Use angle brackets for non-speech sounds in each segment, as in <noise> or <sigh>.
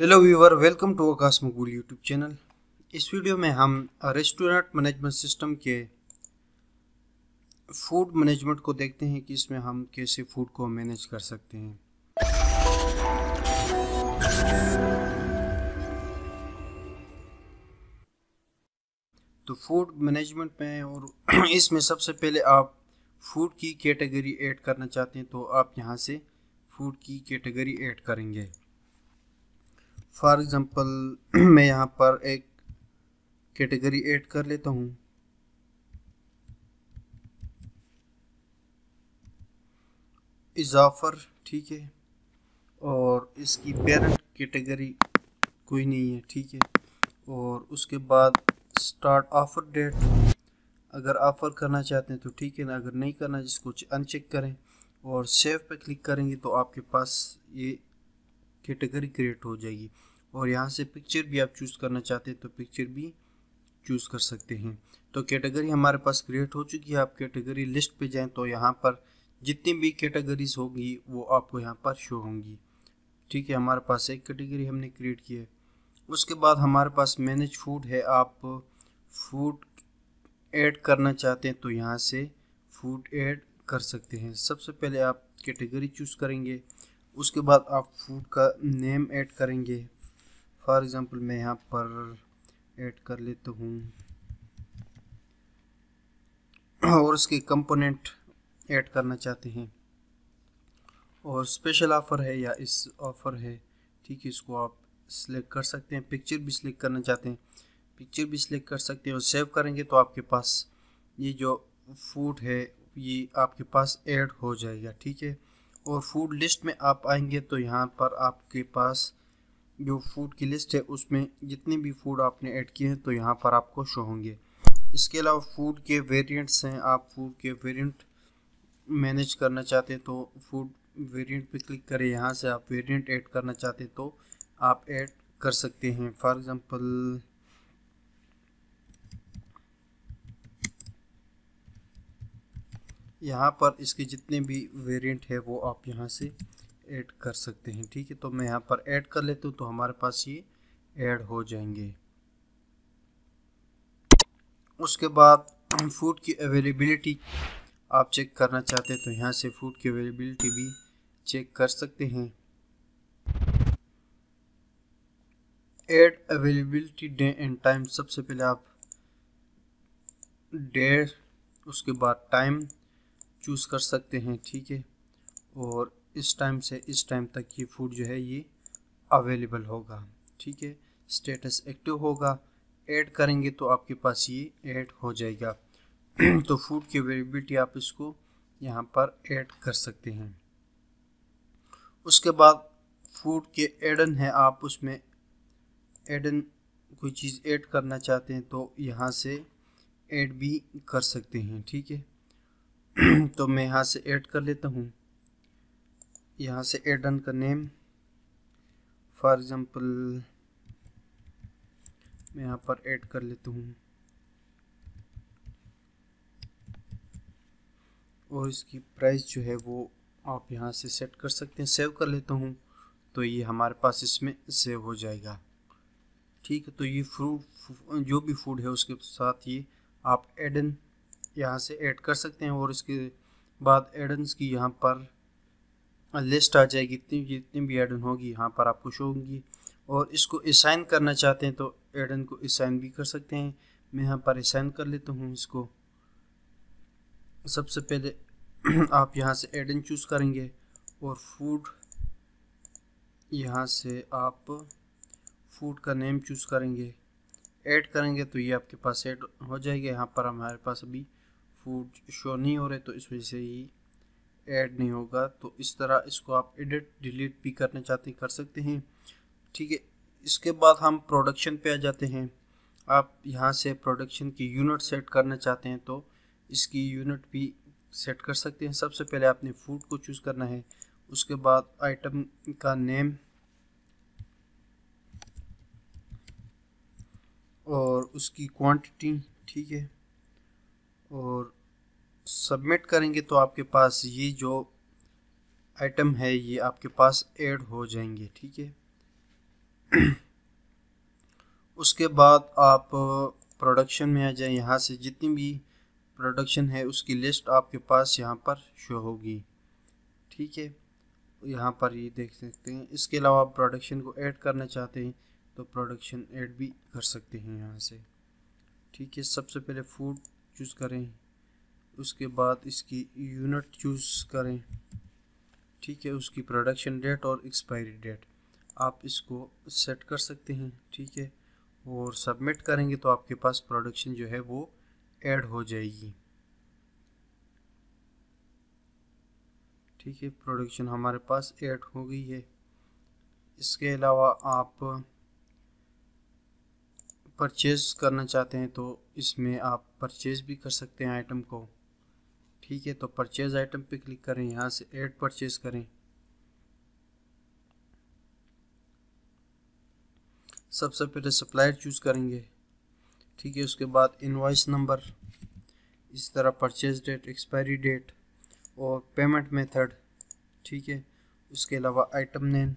hello viewer welcome to Aakash Maqbool YouTube channel इस video में हम रेस्टोरेंट मैनेजमेंट सिस्टम के फूड मैनेजमेंट को देखते हैं कि इसमें हम कैसे फूड को मैनेज कर सकते हैं तो फूड मैनेजमेंट में और <clears throat> इसमें सबसे पहले आप फूड की कैटेगरी ऐड करना चाहते हैं तो आप यहां से फूड की कैटेगरी ऐड करेंगे फॉर एग्ज़ाम्पल <clears throat> मैं यहाँ पर एक कैटेगरी ऐड कर लेता हूँ इजाफर ठीक है और इसकी पेरेंट कैटेगरी कोई नहीं है ठीक है और उसके बाद स्टार्ट ऑफ़र डेट अगर ऑफ़र करना चाहते हैं तो ठीक है ना अगर नहीं करना जिसको अनचेक करें और सेव पे क्लिक करेंगे तो आपके पास ये कैटेगरी क्रिएट हो जाएगी और यहाँ से पिक्चर भी आप चूज़ करना चाहते हैं तो पिक्चर भी चूज़ कर सकते हैं तो कैटेगरी हमारे पास क्रिएट हो चुकी है आप कैटेगरी लिस्ट पे जाएं तो यहाँ पर जितनी भी कैटेगरीज होगी वो आपको यहाँ पर शो होंगी ठीक है हमारे पास एक कैटेगरी हमने क्रिएट की है उसके बाद हमारे पास मैनेज फूड है आप फूड ऐड करना चाहते हैं तो यहाँ से फूड ऐड कर सकते हैं सबसे पहले आप कैटेगरी चूज़ करेंगे उसके बाद आप फूड का नेम ऐड करेंगे फॉर एग्जांपल मैं यहाँ पर ऐड कर लेता हूँ और उसके कंपोनेंट ऐड करना चाहते हैं और स्पेशल ऑफ़र है या इस ऑफ़र है ठीक है इसको आप सिलेक्ट कर सकते हैं पिक्चर भी सिलेक्ट करना चाहते हैं पिक्चर भी सिलेक्ट कर सकते हैं और सेव करेंगे तो आपके पास ये जो फूड है ये आपके पास ऐड हो जाएगा ठीक है और फूड लिस्ट में आप आएंगे तो यहाँ पर आपके पास जो फूड की लिस्ट है उसमें जितने भी फूड आपने ऐड किए हैं तो यहाँ पर आपको शो होंगे इसके अलावा फूड के वेरिएंट्स हैं आप फूड के वेरिएंट मैनेज करना चाहते हैं तो फूड वेरिएंट पे क्लिक करें यहाँ से आप वेरिएंट ऐड करना चाहते हैं तो आप ऐड कर सकते हैं फॉर एग्ज़ाम्पल यहाँ पर इसके जितने भी वेरिएंट है वो आप यहाँ से ऐड कर सकते हैं ठीक है तो मैं यहाँ पर ऐड कर लेता हूँ तो हमारे पास ये ऐड हो जाएंगे उसके बाद फूड की अवेलेबिलिटी आप चेक करना चाहते हैं तो यहाँ से फूड की अवेलेबिलिटी भी चेक कर सकते हैं add availability day and time सबसे पहले आप डेट उसके बाद टाइम चूज़ कर सकते हैं ठीक है और इस टाइम से इस टाइम तक ये फूड जो है ये अवेलेबल होगा ठीक है स्टेटस एक्टिव होगा ऐड करेंगे तो आपके पास ये ऐड हो जाएगा <clears throat> तो फूड की अवेलेबिलिटी आप इसको यहाँ पर ऐड कर सकते हैं उसके बाद फूड के एडन है आप उसमें एडन कोई चीज़ ऐड करना चाहते हैं तो यहाँ से ऐड भी कर सकते हैं ठीक है तो मैं यहाँ से ऐड कर लेता हूँ यहाँ से ऐड ऑन का नेम फॉर एग्ज़ाम्पल मैं यहाँ पर ऐड कर लेता हूँ और इसकी प्राइस जो है वो आप यहाँ से सेट कर सकते हैं सेव कर लेता हूँ तो ये हमारे पास इसमें सेव हो जाएगा ठीक है तो ये फ्रूट जो भी फूड है उसके साथ ये आप एडन यहाँ से ऐड कर सकते हैं और इसके बाद एडन्स की यहाँ पर लिस्ट आ जाएगी जितनी जितनी भी एडन होगी यहाँ पर आपको शो होंगी और इसको असाइन करना चाहते हैं तो एडन को असाइन भी कर सकते हैं मैं यहाँ पर असाइन कर लेता हूँ इसको सबसे पहले <clears throat> आप यहाँ से एडन चूज़ करेंगे और फूड यहाँ से आप फूड का नेम चूज़ करेंगे ऐड करेंगे तो ये आपके पास ऐड हो जाएगा यहाँ पर हमारे पास अभी फूड शो नहीं हो रहे तो इस वजह से ही ऐड नहीं होगा तो इस तरह इसको आप एडिट डिलीट भी करना चाहते कर सकते हैं ठीक है इसके बाद हम प्रोडक्शन पे आ जाते हैं आप यहाँ से प्रोडक्शन की यूनिट सेट करना चाहते हैं तो इसकी यूनिट भी सेट कर सकते हैं सबसे पहले आपने फूड को चूज़ करना है उसके बाद आइटम का नेम और उसकी क्वांटिटी ठीक है और सबमिट करेंगे तो आपके पास ये जो आइटम है ये आपके पास ऐड हो जाएंगे ठीक है <clears throat> उसके बाद आप प्रोडक्शन में आ जाएं यहाँ से जितनी भी प्रोडक्शन है उसकी लिस्ट आपके पास यहाँ पर शो होगी ठीक है यहाँ पर ये देख सकते हैं इसके अलावा आप प्रोडक्शन को ऐड करना चाहते हैं तो प्रोडक्शन ऐड भी कर सकते हैं यहाँ से ठीक है सबसे पहले फूड चूज़ करें उसके बाद इसकी यूनिट चूज़ करें ठीक है उसकी प्रोडक्शन डेट और एक्सपायरी डेट आप इसको सेट कर सकते हैं ठीक है और सबमिट करेंगे तो आपके पास प्रोडक्शन जो है वो ऐड हो जाएगी ठीक है प्रोडक्शन हमारे पास ऐड हो गई है इसके अलावा आप परचेज़ करना चाहते हैं तो इसमें आप परचेज़ भी कर सकते हैं आइटम को ठीक है तो परचेज़ आइटम पे क्लिक करें यहाँ से एड परचेज़ करें सबसे पहले सप्लायर चूज़ करेंगे ठीक है उसके बाद इनवाइस नंबर इस तरह परचेज डेट एक्सपायरी डेट और पेमेंट मेथड ठीक है उसके अलावा आइटम नेम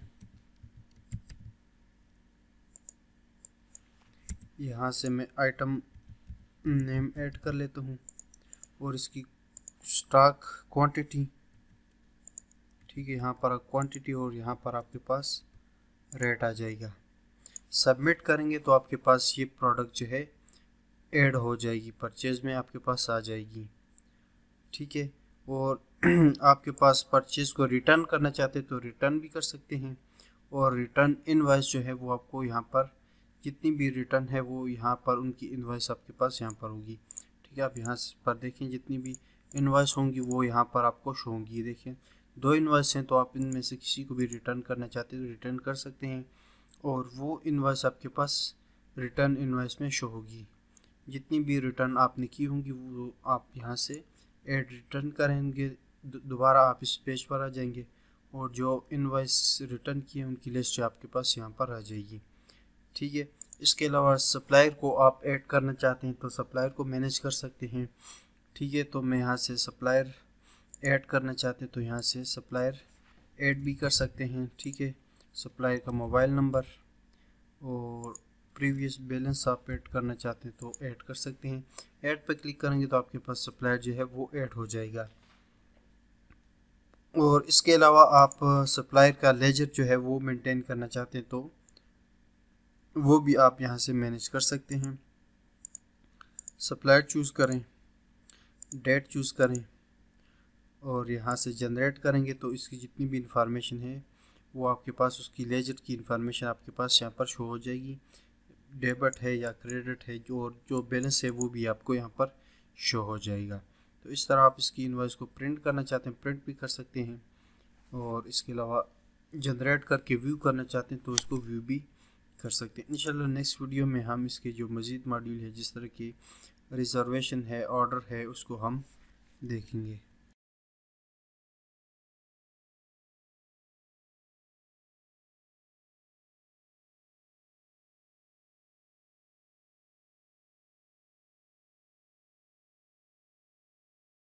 यहाँ से मैं आइटम नेम ऐड कर लेता हूँ और इसकी स्टॉक क्वांटिटी ठीक है यहाँ पर क्वांटिटी और यहाँ पर आपके पास रेट आ जाएगा सबमिट करेंगे तो आपके पास ये प्रोडक्ट जो है ऐड हो जाएगी परचेज़ में आपके पास आ जाएगी ठीक है और <clears throat> आपके पास परचेज़ को रिटर्न करना चाहते हैं तो रिटर्न भी कर सकते हैं और रिटर्न इनवॉइस जो है वो आपको यहाँ पर जितनी भी रिटर्न है वो यहाँ पर उनकी इन्वाइस आपके पास यहाँ पर होगी ठीक है आप यहाँ पर देखें जितनी भी इन्वाइस होंगी वो यहाँ पर आपको शो होंगी देखें दो इन्वाइस हैं तो आप इनमें से किसी को भी रिटर्न करना चाहते हैं तो रिटर्न कर सकते हैं और वो इन्वाइस आपके पास रिटर्न इन्वाइस में शो होगी जितनी भी रिटर्न आपने की होंगी वो आप यहाँ से एड रिटर्न करेंगे दोबारा आप इस पेज पर आ जाएंगे और जो इन्वाइस रिटर्न किए उनकी लिस्ट आपके पास यहाँ पर आ जाएगी ठीक है इसके अलावा सप्लायर को आप ऐड करना चाहते हैं तो सप्लायर को मैनेज कर सकते हैं ठीक है तो मैं यहाँ से सप्लायर ऐड करना चाहते हैं तो यहाँ से सप्लायर ऐड भी कर सकते हैं ठीक है सप्लायर का मोबाइल नंबर और प्रीवियस बैलेंस आप ऐड करना चाहते हैं तो ऐड कर सकते हैं ऐड पर क्लिक करेंगे तो आपके पास सप्लायर जो है वो ऐड हो जाएगा और इसके अलावा आप सप्लायर का लेजर जो है वो मेंटेन करना चाहते हैं तो वो भी आप यहाँ से मैनेज कर सकते हैं सप्लायर चूज़ करें डेट चूज़ करें और यहाँ से जनरेट करेंगे तो इसकी जितनी भी इंफॉर्मेशन है वो आपके पास उसकी लेजर की इन्फॉर्मेशन आपके पास यहाँ पर शो हो जाएगी डेबिट है या क्रेडिट है जो और जो बैलेंस है वो भी आपको यहाँ पर शो हो जाएगा तो इस तरह आप इसकी इन्वाइस को प्रिंट करना चाहते हैं प्रिंट भी कर सकते हैं और इसके अलावा जनरेट करके व्यू करना चाहते हैं तो उसको व्यू भी कर सकते हैं इंशाल्लाह नेक्स्ट वीडियो में हम इसके जो मज़ीद मॉड्यूल है जिस तरह की रिज़र्वेशन है ऑर्डर है उसको हम देखेंगे